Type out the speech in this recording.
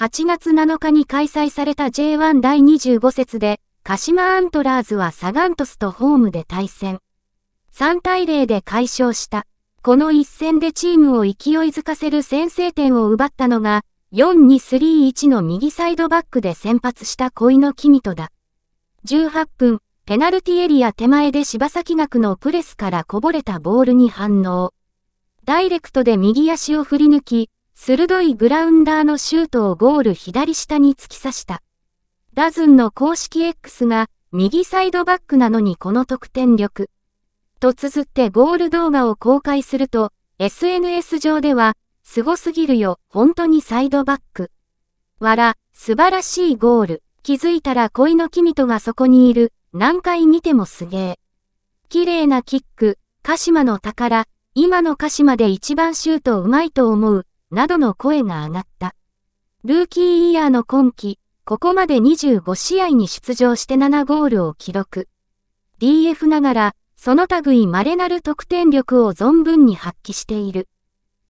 8月7日に開催された J1 第25節で、鹿島アントラーズはサガントスとホームで対戦。3対0で解消した。この一戦でチームを勢いづかせる先制点を奪ったのが、4-2-3-1の右サイドバックで先発した恋の君とだ。18分、ペナルティエリア手前で柴崎学のプレスからこぼれたボールに反応。ダイレクトで右足を振り抜き、鋭いグラウンダーのシュートをゴール左下に突き刺した。ダズンの公式 X が右サイドバックなのにこの得点力。と綴ってゴール動画を公開すると、SNS 上では、凄すぎるよ、本当にサイドバック。わら、素晴らしいゴール。気づいたら恋の君とがそこにいる。何回見てもすげえ。綺麗なキック、鹿島の宝。今の鹿島で一番シュートうまいと思う。などの声が上がった。ルーキーイヤーの今季、ここまで25試合に出場して7ゴールを記録。DF ながら、その類稀なる得点力を存分に発揮している。